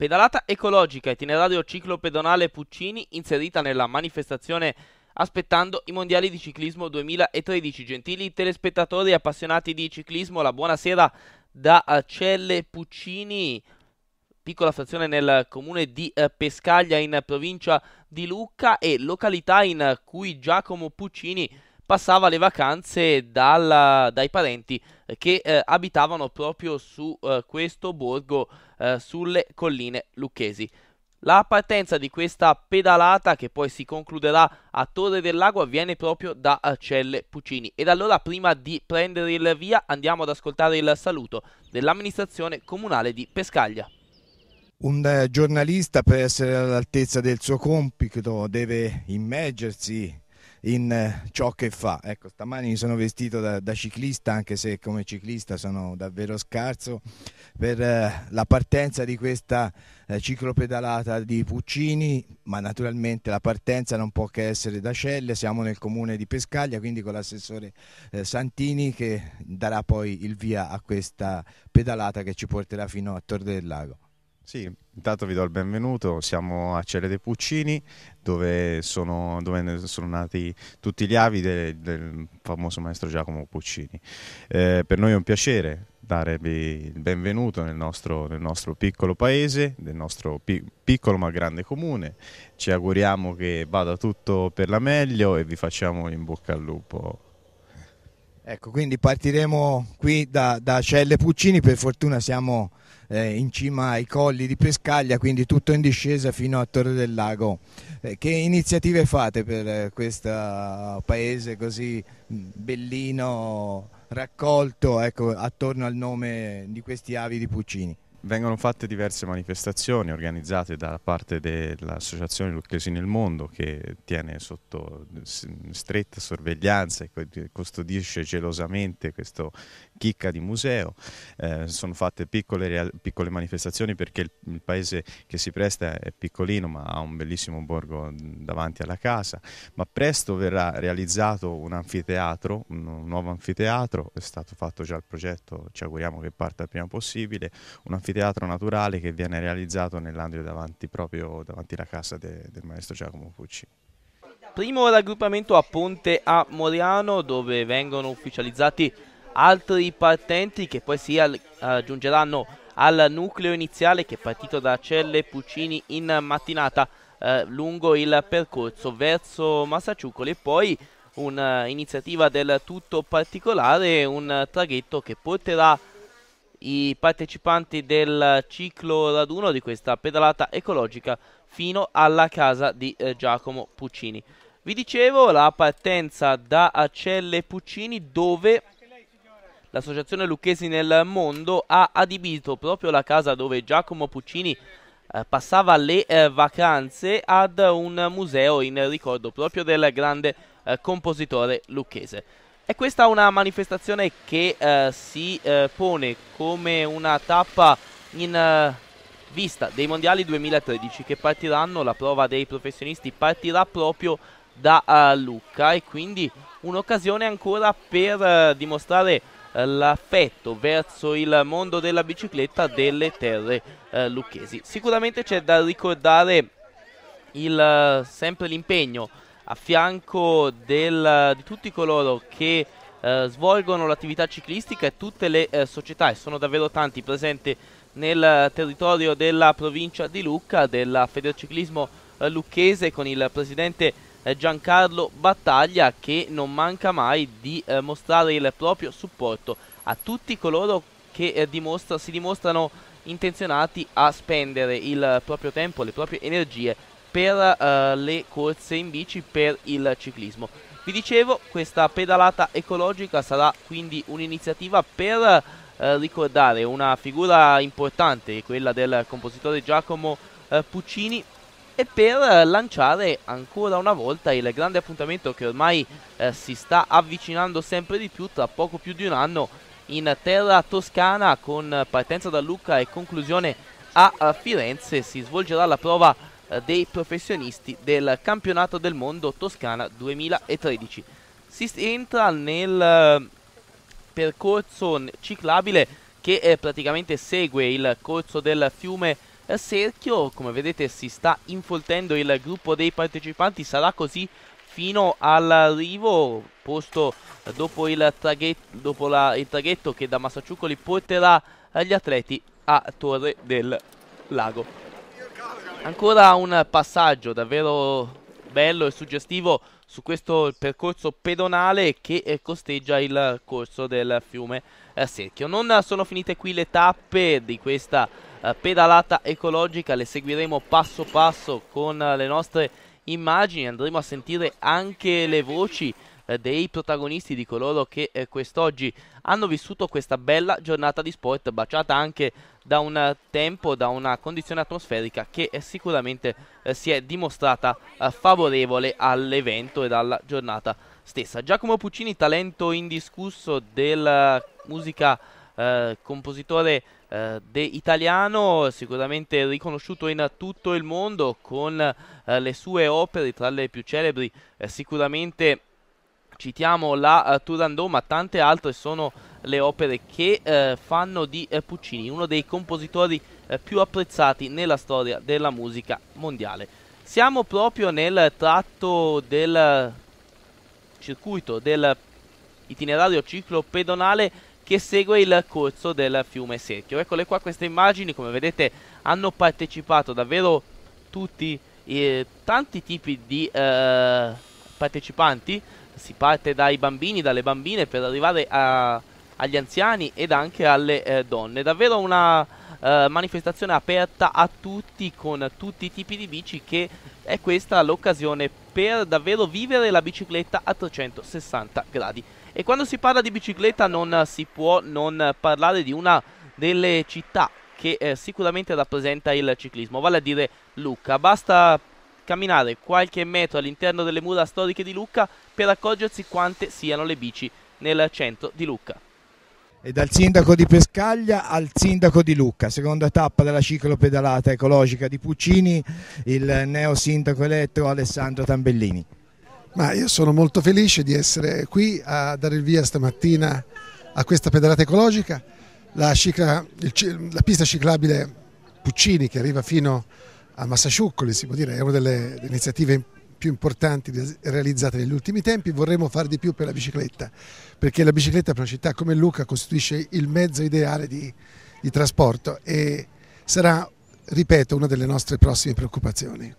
Pedalata ecologica, itinerario ciclo pedonale Puccini inserita nella manifestazione aspettando i mondiali di ciclismo 2013. Gentili telespettatori e appassionati di ciclismo, la buonasera da eh, Celle Puccini, piccola frazione nel comune di eh, Pescaglia in provincia di Lucca e località in cui Giacomo Puccini passava le vacanze dalla, dai parenti che eh, abitavano proprio su eh, questo borgo eh, sulle colline lucchesi. La partenza di questa pedalata che poi si concluderà a Torre del Lago avviene proprio da eh, Celle Puccini ed allora prima di prendere il via andiamo ad ascoltare il saluto dell'amministrazione comunale di Pescaglia. Un eh, giornalista per essere all'altezza del suo compito deve immergersi in eh, ciò che fa. Ecco, stamani mi sono vestito da, da ciclista, anche se come ciclista sono davvero scarso, per eh, la partenza di questa eh, ciclopedalata di Puccini, ma naturalmente la partenza non può che essere da Celle, siamo nel comune di Pescaglia, quindi con l'assessore eh, Santini che darà poi il via a questa pedalata che ci porterà fino a Tor del Lago. Sì, intanto vi do il benvenuto, siamo a Celle dei Puccini dove sono, dove sono nati tutti gli avi del, del famoso maestro Giacomo Puccini. Eh, per noi è un piacere darvi il benvenuto nel nostro, nel nostro, piccolo paese, nel nostro pi piccolo ma grande comune. Ci auguriamo che vada tutto per la meglio e vi facciamo in bocca al lupo. Ecco, quindi partiremo qui da, da Celle Puccini, per fortuna siamo eh, in cima ai colli di Pescaglia, quindi tutto in discesa fino a Torre del Lago. Eh, che iniziative fate per eh, questo paese così bellino, raccolto ecco, attorno al nome di questi avidi Puccini? Vengono fatte diverse manifestazioni organizzate da parte dell'Associazione Lucchesi nel Mondo che tiene sotto stretta sorveglianza e custodisce gelosamente questo chicca di museo, eh, sono fatte piccole, piccole manifestazioni perché il, il, paese che si presta è piccolino ma ha un bellissimo borgo davanti alla casa, ma presto verrà realizzato un anfiteatro, un, un nuovo anfiteatro, è stato fatto già il progetto, ci auguriamo che parta il prima possibile, un anfiteatro naturale che viene realizzato nell'andrio davanti proprio davanti alla casa de, del maestro Giacomo Puccini primo raggruppamento a Ponte a Moriano dove vengono ufficializzati altri partenti che poi si aggiungeranno al nucleo iniziale che è partito da Celle Puccini in mattinata eh, lungo il percorso verso Massacciucoli e poi un'iniziativa eh, del tutto particolare, un traghetto che porterà i partecipanti del ciclo raduno di questa pedalata ecologica fino alla casa di eh, Giacomo Puccini. Vi dicevo la partenza da Celle Puccini dove L'associazione Lucchesi nel mondo ha adibito proprio la casa dove Giacomo Puccini eh, passava le eh, vacanze ad un museo in ricordo proprio del grande eh, compositore lucchese. E questa è una manifestazione che si pone come una tappa in vista dei mondiali 2013 che partiranno, la prova dei professionisti partirà proprio da Lucca e quindi un'occasione ancora per dimostrare l'affetto verso il mondo della bicicletta delle terre eh, lucchesi. Sicuramente c'è da ricordare il, sempre l'impegno a fianco del, di tutti coloro che eh, svolgono l'attività ciclistica e tutte le eh, società, e sono davvero tanti presenti nel territorio della provincia di Lucca, della Federciclismo eh, Lucchese con il presidente Giancarlo Battaglia che non manca mai di eh, mostrare il proprio supporto a tutti coloro che eh, dimostra, si dimostrano intenzionati a spendere il proprio tempo, le proprie energie per eh, le corse in bici, per il ciclismo. Vi dicevo, questa pedalata ecologica sarà quindi un'iniziativa per eh, ricordare una figura importante, quella del compositore Giacomo eh, Puccini, e per lanciare ancora una volta il grande appuntamento che ormai eh, si sta avvicinando sempre di più tra poco più di un anno in terra toscana con partenza da Lucca e conclusione a Firenze si svolgerà la prova eh, dei professionisti del campionato del mondo Toscana 2013 si entra nel eh, percorso ciclabile che eh, praticamente segue il corso del fiume Serchio, come vedete si sta infoltendo il gruppo dei partecipanti, sarà così fino all'arrivo posto dopo, il traghetto, dopo la, il traghetto che da Massacciuccoli porterà gli atleti a Torre del Lago. Ancora un passaggio davvero bello e suggestivo su questo percorso pedonale che eh, costeggia il corso del fiume eh, Serchio. Non sono finite qui le tappe di questa eh, pedalata ecologica, le seguiremo passo passo con eh, le nostre immagini, andremo a sentire anche le voci eh, dei protagonisti, di coloro che eh, quest'oggi hanno vissuto questa bella giornata di sport, baciata anche da un tempo, da una condizione atmosferica che sicuramente eh, si è dimostrata eh, favorevole all'evento e alla giornata stessa. Giacomo Puccini, talento indiscusso della musica eh, compositore eh, italiano sicuramente riconosciuto in tutto il mondo con eh, le sue opere tra le più celebri eh, sicuramente citiamo la uh, Turandot ma tante altre sono le opere che fanno di Puccini uno dei compositori più apprezzati nella storia della musica mondiale siamo proprio nel tratto del circuito del itinerario ciclo pedonale che segue il corso del fiume Secchio. Eccole qua queste immagini, come vedete hanno partecipato davvero tutti, eh, tanti tipi di eh, partecipanti, si parte dai bambini, dalle bambine per arrivare a, agli anziani ed anche alle eh, donne. Davvero una eh, manifestazione aperta a tutti con tutti i tipi di bici che è questa l'occasione per davvero vivere la bicicletta a 360 gradi. E quando si parla di bicicletta non si può non parlare di una delle città che eh, sicuramente rappresenta il ciclismo, vale a dire Lucca. Basta camminare qualche metro all'interno delle mura storiche di Lucca per accorgersi quante siano le bici nel centro di Lucca. E dal sindaco di Pescaglia al sindaco di Lucca, seconda tappa della ciclopedalata ecologica di Puccini, il neo sindaco eletto Alessandro Tambellini. Ma io sono molto felice di essere qui a dare il via stamattina a questa pedalata ecologica. La, cicla, il, la pista ciclabile Puccini che arriva fino a Massasciuccoli, si può dire, è una delle iniziative più importanti realizzate negli ultimi tempi. Vorremmo fare di più per la bicicletta, perché la bicicletta per una città come Luca costituisce il mezzo ideale di, di trasporto e sarà, ripeto, una delle nostre prossime preoccupazioni.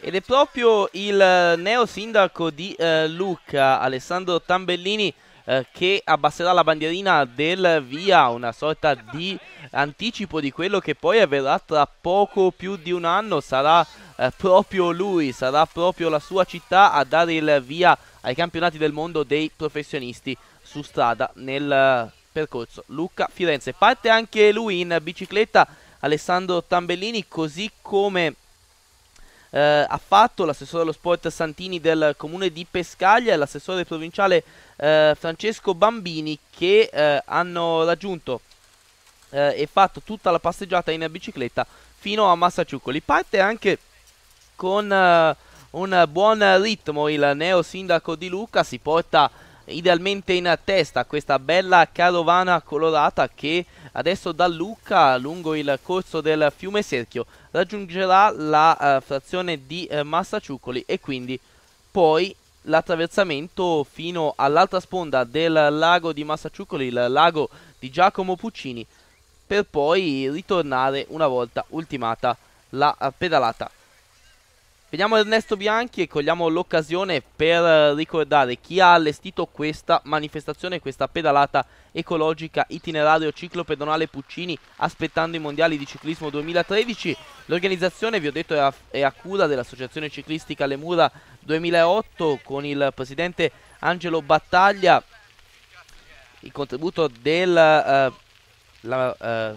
Ed è proprio il eh, neo sindaco di eh, Lucca, Alessandro Tambellini, eh, che abbasserà la bandierina del via, una sorta di anticipo di quello che poi avverrà tra poco più di un anno. Sarà eh, proprio lui, sarà proprio la sua città a dare il via ai campionati del mondo dei professionisti su strada nel eh, percorso Lucca-Firenze. Parte anche lui in bicicletta, Alessandro Tambellini, così come eh, ha fatto l'assessore allo sport Santini del comune di Pescaglia e l'assessore provinciale eh, Francesco Bambini che eh, hanno raggiunto eh, e fatto tutta la passeggiata in bicicletta fino a Massacciuccoli. Parte anche con eh, un buon ritmo il neo sindaco di Lucca, si porta idealmente in testa questa bella carovana colorata che Adesso da Lucca, lungo il corso del fiume Serchio, raggiungerà la uh, frazione di uh, eh, Massacciuccoli e quindi poi l'attraversamento fino all'altra sponda del lago di Massacciuccoli, il lago di Giacomo Puccini, per poi ritornare una volta ultimata la eh, pedalata. Vediamo Ernesto Bianchi e cogliamo l'occasione per ricordare chi ha allestito questa manifestazione, questa pedalata ecologica itinerario ciclo pedonale Puccini aspettando i mondiali di ciclismo 2013. L'organizzazione, vi ho detto, è a, è a cura dell'Associazione Ciclistica Lemura 2008 con il presidente Angelo Battaglia, il contributo della Uh, eh, la, uh, eh,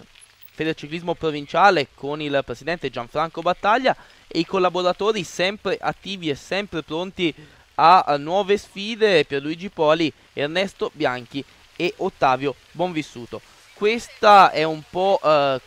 Federciclismo Provinciale con il presidente Gianfranco Battaglia e i collaboratori sempre attivi e sempre pronti a nuove sfide per Luigi Poli, Ernesto Bianchi e Ottavio Bonvissuto. Questa è un po' eh,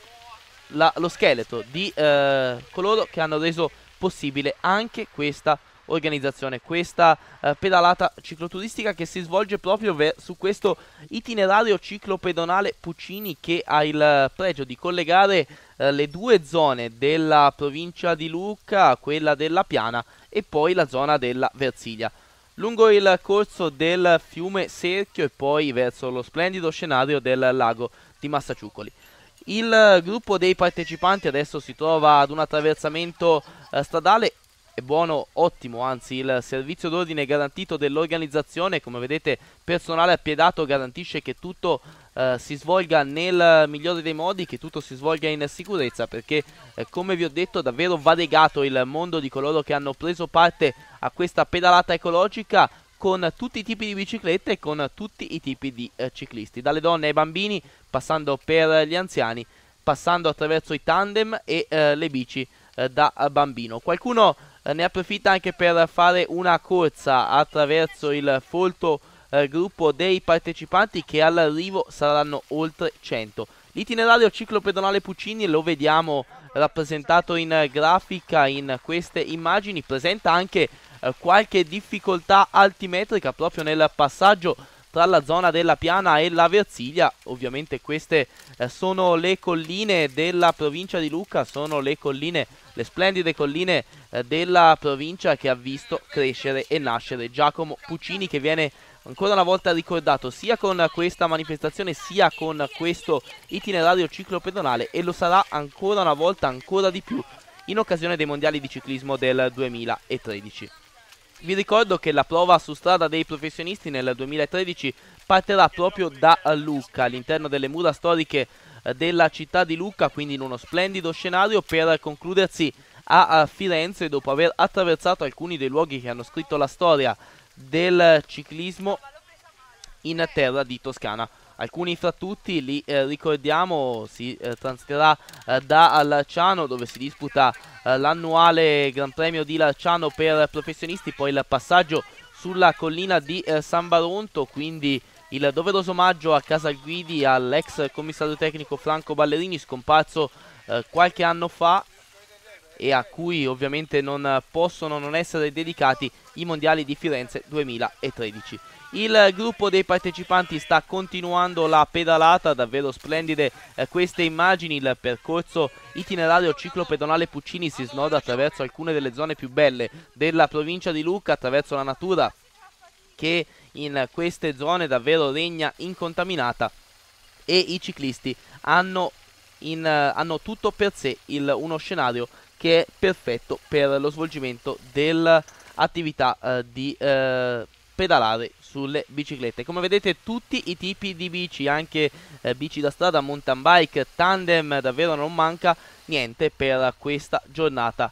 la, lo scheletro di eh, coloro che hanno reso possibile anche questa organizzazione, questa eh, pedalata cicloturistica che si svolge proprio su questo itinerario ciclopedonale Puccini che ha il eh, pregio di collegare eh, le due zone della provincia di Lucca, quella della Piana e poi la zona della Versilia lungo il corso del fiume Serchio e poi verso lo splendido scenario del lago di Massacciuccoli. Il gruppo dei partecipanti adesso si trova ad un attraversamento eh, stradale è buono, ottimo, anzi il servizio d'ordine garantito dell'organizzazione, come vedete personale appiedato garantisce che tutto eh, si svolga nel migliore dei modi, che tutto si svolga in sicurezza, perché eh, come vi ho detto davvero variegato il mondo di coloro che hanno preso parte a questa pedalata ecologica, con tutti i tipi di biciclette e con tutti i tipi di eh, ciclisti, dalle donne ai bambini, passando per gli anziani, passando attraverso i tandem e eh, le bici eh, da eh, bambino. Qualcuno ne approfitta anche per fare una corsa attraverso il folto eh, gruppo dei partecipanti che all'arrivo saranno oltre 100. L'itinerario ciclopedonale Puccini lo vediamo rappresentato in grafica in queste immagini, presenta anche eh, qualche difficoltà altimetrica proprio nel passaggio tra la zona della Piana e la Versilia. Ovviamente queste eh, sono le colline della provincia di Lucca, sono le colline, le splendide colline eh, della provincia che ha visto crescere e nascere Giacomo Puccini che viene ancora una volta ricordato sia con questa manifestazione sia con questo itinerario ciclopedonale e lo sarà ancora una volta ancora di più in occasione dei mondiali di ciclismo del 2013. Vi ricordo che la prova su strada dei professionisti nel 2013 partirà proprio da Lucca, all'interno delle mura storiche eh, della città di Lucca, quindi in uno splendido scenario per concludersi a Firenze dopo aver attraversato alcuni dei luoghi che hanno scritto la storia del ciclismo in terra di Toscana. Alcuni fra tutti li eh, ricordiamo si eh, transiterà eh, da Larciano dove si disputa eh, l'annuale Gran Premio di Larciano per professionisti, poi il passaggio sulla collina di eh, San Baronto, quindi il doveroso omaggio a Casalguidi all'ex commissario tecnico Franco Ballerini scomparso eh, qualche anno fa e a cui ovviamente non possono non essere dedicati i mondiali di Firenze 2013. Il gruppo dei partecipanti sta continuando la pedalata, davvero splendide eh, queste immagini, il percorso itinerario ciclopedonale Puccini si snoda attraverso alcune delle zone più belle della provincia di Lucca, attraverso la natura che in queste zone davvero regna incontaminata e i ciclisti hanno, in, eh, hanno tutto per sé il, uno scenario che è perfetto per lo svolgimento dell'attività eh, di eh, pedalare sulle biciclette. Come vedete tutti i tipi di bici, anche eh, bici da strada, mountain bike, tandem, davvero non manca niente per questa giornata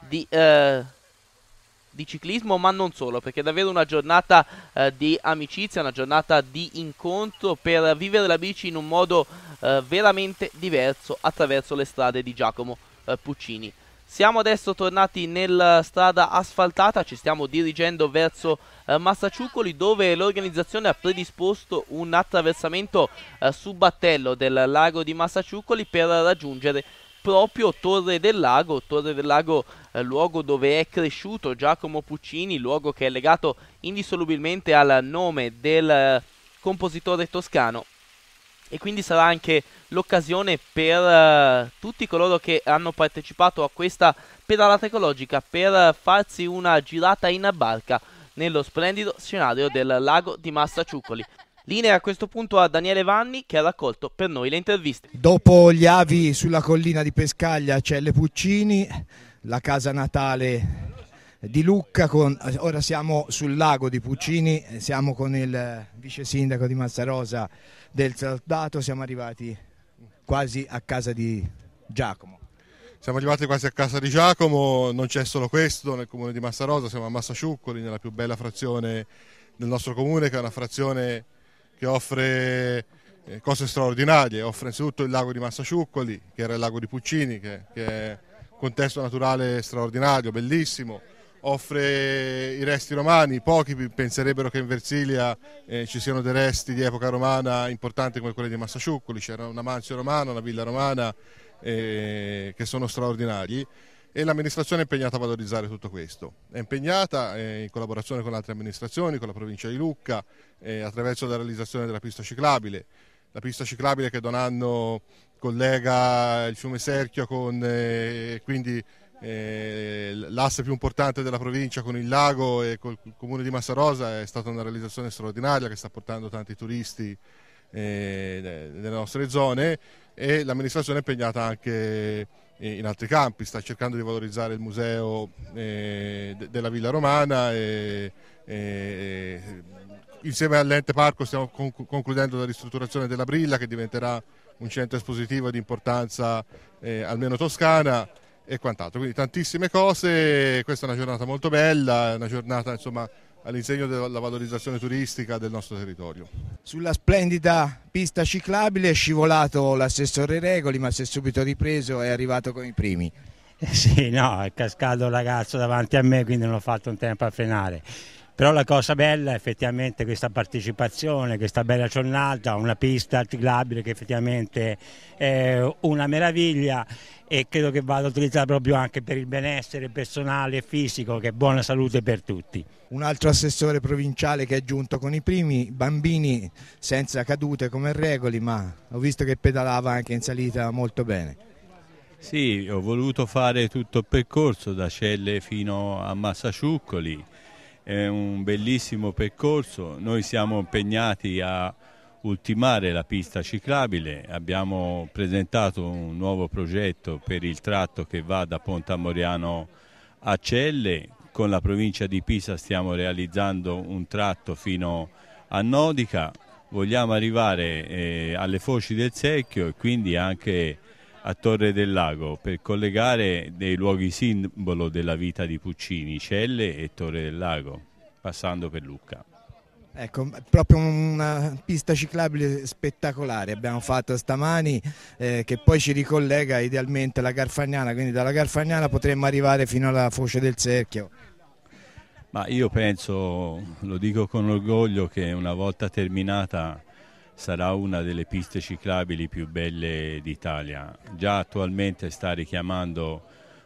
di, eh, di ciclismo, ma non solo, perché è davvero una giornata eh, di amicizia, una giornata di incontro per vivere la bici in un modo eh, veramente diverso attraverso le strade di Giacomo eh, Puccini. Siamo adesso tornati nella eh, strada asfaltata, ci stiamo dirigendo verso eh, Massacciuccoli dove l'organizzazione ha predisposto un attraversamento eh, su battello del lago di Massacciuccoli per raggiungere proprio Torre del Lago, Torre del Lago eh, luogo dove è cresciuto Giacomo Puccini, luogo che è legato indissolubilmente al nome del eh, compositore toscano e quindi sarà anche l'occasione per uh, tutti coloro che hanno partecipato a questa pedalata ecologica per farsi una girata in barca nello splendido scenario del lago di Massaciuccoli. Linea a questo punto a Daniele Vanni che ha raccolto per noi le interviste. Dopo gli avi sulla collina di Pescaglia c'è Le Puccini, la casa natale di Lucca, con, ora siamo sul lago di Puccini, siamo con il vice sindaco di Massarosa del Saldato siamo arrivati quasi a casa di Giacomo. Siamo arrivati quasi a casa di Giacomo, non c'è solo questo nel comune di Massarosa, siamo a Massaciuccoli, nella più bella frazione del nostro comune, che è una frazione che offre eh, cose straordinarie, offre innanzitutto il lago di Massaciuccoli, che era il lago di Puccini, che, che è un contesto naturale straordinario, bellissimo, offre i resti romani, pochi penserebbero che in Versilia eh, ci siano dei resti di epoca romana importanti come quelli di Massasciuccoli, c'era una manzio romana, una villa romana eh, che sono straordinari e l'amministrazione è impegnata a valorizzare tutto questo. È impegnata eh, in collaborazione con altre amministrazioni, con la provincia di Lucca, eh, attraverso la realizzazione della pista ciclabile. La pista ciclabile che da un anno collega il fiume Serchio con eh, quindi eh, l'asse più importante della provincia con il lago e col comune di Massarosa è stata una realizzazione straordinaria che sta portando tanti turisti nelle eh, nostre zone e l'amministrazione è impegnata anche in altri campi, sta cercando di valorizzare il museo eh, della Villa Romana e, insieme all'ente parco stiamo concludendo la ristrutturazione della Brilla che diventerà un centro espositivo di importanza almeno toscana e quant'altro. Quindi tantissime cose, questa è una giornata molto bella, una giornata insomma all'insegno della valorizzazione turistica del nostro territorio. Sulla splendida pista ciclabile è scivolato l'assessore Regoli ma si è subito ripreso e è arrivato con i primi. sì, no, è cascato il ragazzo davanti a me quindi non ho fatto un tempo a frenare. Però la cosa bella è effettivamente questa partecipazione, questa bella giornata, una pista ciclabile che effettivamente è una meraviglia e credo che vada utilizzata proprio anche per il benessere personale e fisico, che è buona salute per tutti. Un altro assessore provinciale che è giunto con i primi, bambini senza cadute come regoli, ma ho visto che pedalava anche in salita molto bene. Sì, ho voluto fare tutto il percorso da Celle fino a Massaciuccoli è un bellissimo percorso, noi siamo impegnati a ultimare la pista ciclabile, abbiamo presentato un nuovo progetto per il tratto che va da Pontamoriano a Celle, con la provincia di Pisa stiamo realizzando un tratto fino a Nodica, vogliamo arrivare eh, alle foci del secchio e quindi anche a Torre del Lago per collegare dei luoghi simbolo della vita di Puccini, Celle e Torre del Lago, passando per Lucca. Ecco, proprio una pista ciclabile spettacolare abbiamo fatto stamani eh, che poi ci ricollega idealmente alla Garfagnana, quindi dalla Garfagnana potremmo arrivare fino alla foce del cerchio. Ma io penso, lo dico con orgoglio, che una volta terminata sarà una delle piste ciclabili più belle d'Italia. Già attualmente sta richiamando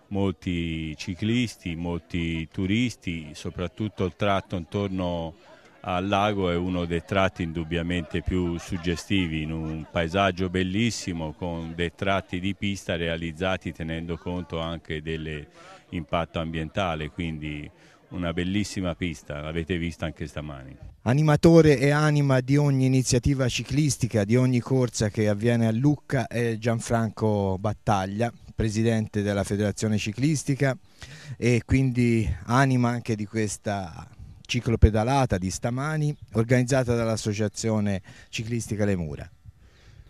molti ciclisti, molti turisti, soprattutto il tratto intorno al lago è uno dei tratti indubbiamente più suggestivi, in un paesaggio bellissimo con dei tratti di pista realizzati tenendo conto anche dell'impatto ambientale, quindi una bellissima pista, l'avete vista anche stamani. Animatore e anima di ogni iniziativa ciclistica, di ogni corsa che avviene a Lucca è Gianfranco Battaglia, presidente della Federazione Ciclistica e quindi anima anche di questa ciclopedalata di stamani organizzata dall'Associazione Ciclistica Lemura.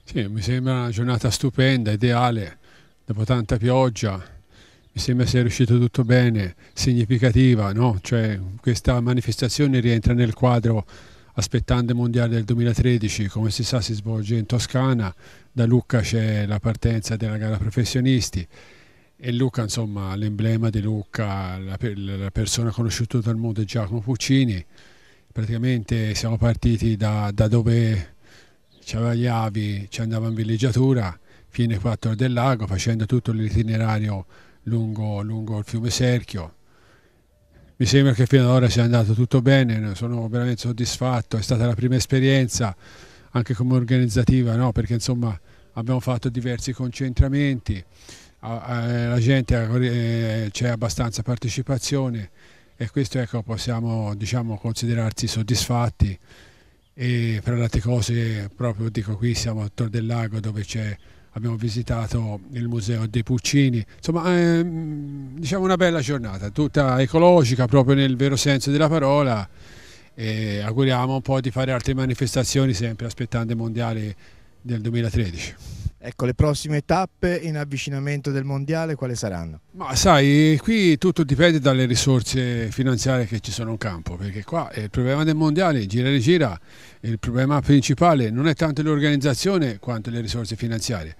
Sì, mi sembra una giornata stupenda, ideale, dopo tanta pioggia, mi sembra sia riuscito tutto bene, significativa, no? cioè, questa manifestazione rientra nel quadro aspettando il mondiale del 2013, come si sa si svolge in Toscana, da Lucca c'è la partenza della gara professionisti e Lucca, insomma, l'emblema di Lucca, la, la persona conosciuta tutto il mondo è Giacomo Puccini, praticamente siamo partiti da, da dove c'aveva gli avi, ci andava in villeggiatura, fine 4 del lago, facendo tutto l'itinerario lungo, lungo il fiume Serchio. Mi sembra che fino ad ora sia andato tutto bene, sono veramente soddisfatto, è stata la prima esperienza anche come organizzativa, no? perché insomma abbiamo fatto diversi concentramenti, la gente eh, c'è abbastanza partecipazione e questo ecco, possiamo diciamo, considerarsi soddisfatti e fra le altre cose proprio dico qui siamo a Tor del Lago dove c'è abbiamo visitato il museo dei Puccini, insomma è, ehm, diciamo una bella giornata, tutta ecologica proprio nel vero senso della parola e auguriamo un po' di fare altre manifestazioni sempre aspettando i mondiali del 2013. Ecco, le prossime tappe in avvicinamento del Mondiale quali saranno? Ma sai, qui tutto dipende dalle risorse finanziarie che ci sono in campo, perché qua il problema del Mondiale, gira e gira, il problema principale non è tanto l'organizzazione quanto le risorse finanziarie.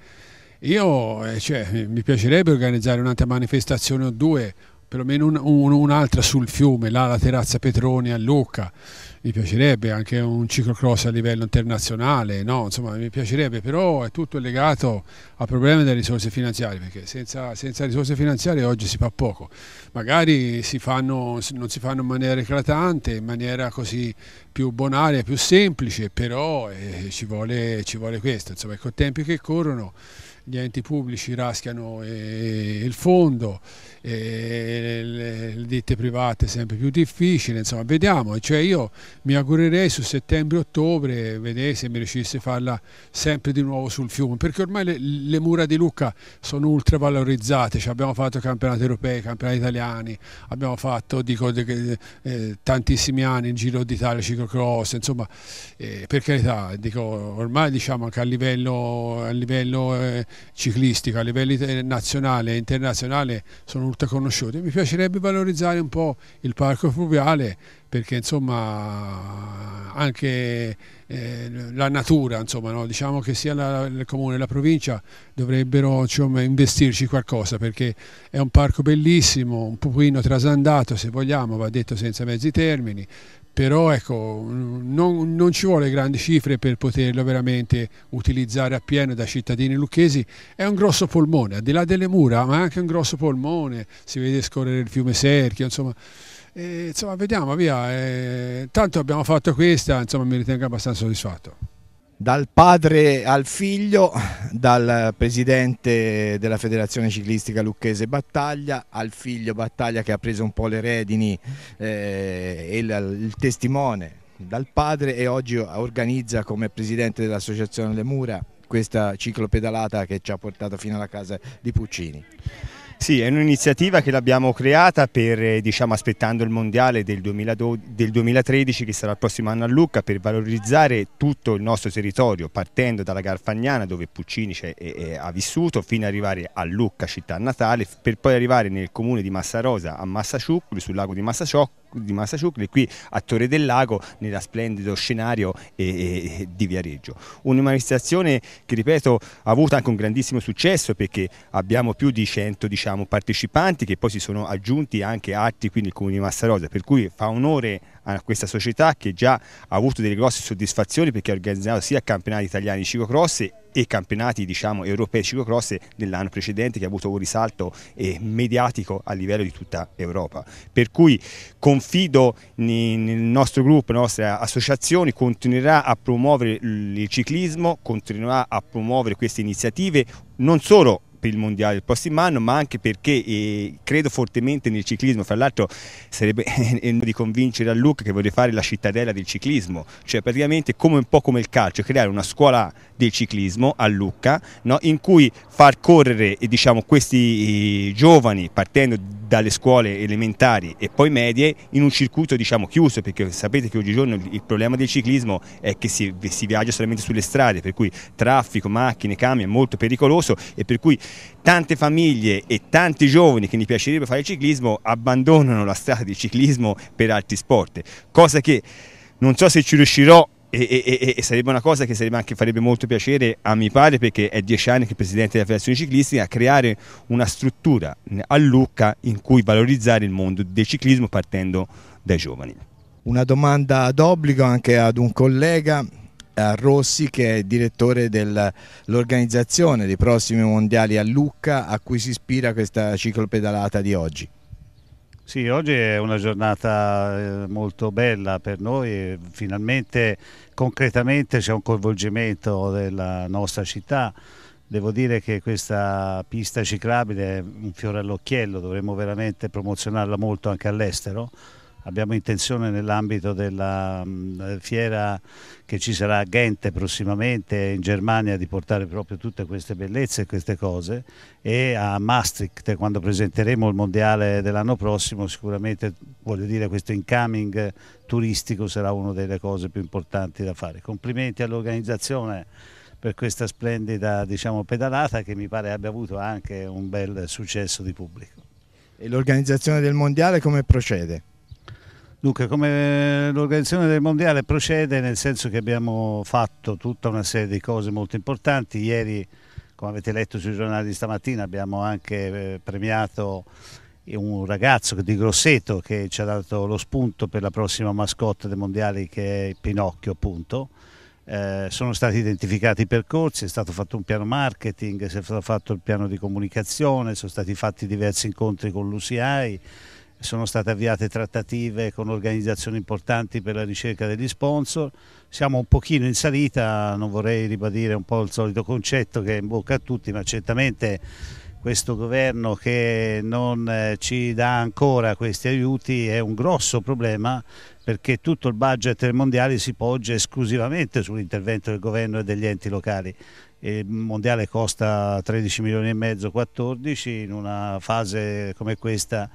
Io, eh, cioè, mi piacerebbe organizzare un'altra manifestazione o due perlomeno un, un, un'altra sul fiume, là la terrazza Petroni a Lucca, mi piacerebbe anche un ciclocross a livello internazionale, no? insomma mi piacerebbe, però è tutto legato al problema delle risorse finanziarie, perché senza, senza risorse finanziarie oggi si fa poco, magari si fanno, non si fanno in maniera eclatante, in maniera così più bonaria, più semplice, però eh, ci, vuole, ci vuole questo, insomma, con ecco, i tempi che corrono gli enti pubblici raschiano eh, il fondo, eh, le, le ditte private è sempre più difficili, insomma vediamo, cioè io mi augurerei su settembre-ottobre, vedere se mi riuscisse a farla sempre di nuovo sul fiume, perché ormai le, le mura di Lucca sono ultravalorizzate, cioè abbiamo fatto campionati europei, campionati italiani, abbiamo fatto dico, eh, tantissimi anni in giro d'Italia, ciclocross, insomma eh, per carità, dico, ormai diciamo anche a livello, a livello eh, ciclistica a livello nazionale e internazionale sono molto conosciute. Mi piacerebbe valorizzare un po' il parco fluviale perché insomma anche eh, la natura, insomma, no? diciamo che sia la, il comune e la provincia dovrebbero insomma, investirci qualcosa perché è un parco bellissimo, un pochino trasandato se vogliamo, va detto senza mezzi termini, però ecco, non, non, ci vuole grandi cifre per poterlo veramente utilizzare appieno da cittadini lucchesi, è un grosso polmone, al di là delle mura, ma è anche un grosso polmone, si vede scorrere il fiume Serchio, insomma, e, insomma vediamo, via, e, eh, tanto abbiamo fatto questa, insomma mi ritengo abbastanza soddisfatto dal padre al figlio, dal presidente della federazione ciclistica lucchese Battaglia al figlio Battaglia che ha preso un po' le redini eh, e il, il testimone dal padre e oggi organizza come presidente dell'associazione Le Mura questa ciclopedalata che ci ha portato fino alla casa di Puccini. Sì, è un'iniziativa che l'abbiamo creata per, eh, diciamo, aspettando il mondiale del, 2012, del, 2013 che sarà il prossimo anno a Lucca per valorizzare tutto il nostro territorio partendo dalla Garfagnana dove Puccini è, è, ha vissuto fino ad arrivare a Lucca città natale per poi arrivare nel comune di Massarosa a Massaciuccoli sul lago di Massaciuccoli di e qui a Torre del Lago, nella splendido scenario eh, di Viareggio. Una manifestazione che, ripeto, ha avuto anche un grandissimo successo perché abbiamo più di 100 diciamo, partecipanti che poi si sono aggiunti anche altri qui nel comune di Massarosa, per cui fa onore a questa società che già ha avuto delle grosse soddisfazioni perché ha organizzato sia campionati italiani di ciclocross e campionati diciamo, europei di ciclocross nell'anno precedente che ha avuto un risalto eh, mediatico a livello di tutta Europa. Per cui confido nel nostro gruppo, nelle nostra associazione, continuerà a promuovere il ciclismo, continuerà a promuovere queste iniziative non solo per il mondiale del prossimo anno, ma anche perché eh, credo fortemente nel ciclismo. Fra l'altro sarebbe eh, di convincere a Luca che vorrei fare la cittadella del ciclismo, cioè praticamente come un po' come il calcio, creare una scuola del ciclismo a Lucca, no? in cui far correre eh, diciamo, questi eh, giovani partendo dalle scuole elementari e poi medie in un circuito diciamo, chiuso, perché sapete che oggigiorno il problema del ciclismo è che si, si viaggia solamente sulle strade, per cui traffico, macchine, camion è molto pericoloso e per cui tante famiglie e tanti giovani che mi piacerebbe fare ciclismo abbandonano la strada di ciclismo per altri sport, cosa che non so se ci riuscirò e, e, e, sarebbe una cosa che sarebbe anche, farebbe molto piacere a mi pare perché è dieci anni che è presidente della federazione ciclistica a creare una struttura a Lucca in cui valorizzare il mondo del ciclismo partendo dai giovani. Una domanda d'obbligo anche ad un collega eh, Rossi che è direttore dell'organizzazione dei prossimi mondiali a Lucca a cui si ispira questa ciclopedalata di oggi. Sì, oggi è una giornata eh, molto bella per noi, finalmente concretamente c'è un coinvolgimento della nostra città. Devo dire che questa pista ciclabile è un fiore all'occhiello, dovremmo veramente promozionarla molto anche all'estero abbiamo intenzione nell'ambito della mh, mm, fiera che ci sarà a Ghent prossimamente in Germania di portare proprio tutte queste bellezze e queste cose e a Maastricht quando presenteremo il mondiale dell'anno prossimo sicuramente voglio dire questo incoming turistico sarà una delle cose più importanti da fare. Complimenti all'organizzazione per questa splendida diciamo, pedalata che mi pare abbia avuto anche un bel successo di pubblico. E l'organizzazione del mondiale come procede? Dunque, come l'organizzazione del Mondiale procede nel senso che abbiamo fatto tutta una serie di cose molto importanti. Ieri, come avete letto sui giornali di stamattina, abbiamo anche eh, premiato un ragazzo di Grosseto che ci ha dato lo spunto per la prossima mascotte dei Mondiali che è Pinocchio, appunto. Eh, sono stati identificati i percorsi, è stato fatto un piano marketing, è stato fatto il piano di comunicazione, sono stati fatti diversi incontri con l'UCI sono state avviate trattative con organizzazioni importanti per la ricerca degli sponsor, siamo un pochino in salita, non vorrei ribadire un po' il solito concetto che è in bocca a tutti, ma certamente questo governo che non eh, ci dà ancora questi aiuti è un grosso problema perché tutto il budget mondiale si poggia esclusivamente sull'intervento del governo e degli enti locali. Il mondiale costa 13 milioni e mezzo, 14, in una fase come questa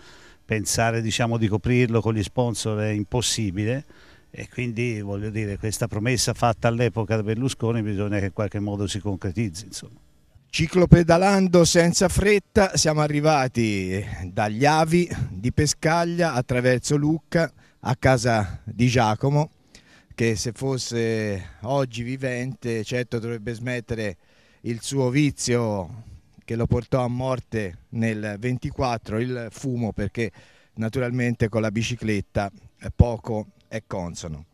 pensare diciamo, di coprirlo con gli sponsor è impossibile e quindi voglio dire questa promessa fatta all'epoca da Berlusconi bisogna che in qualche modo si concretizzi. Insomma. Ciclopedalando senza fretta siamo arrivati dagli Avi di Pescaglia attraverso Lucca a casa di Giacomo che se fosse oggi vivente certo dovrebbe smettere il suo vizio che lo portò a morte nel 24, il fumo perché naturalmente con la bicicletta eh, poco è consono.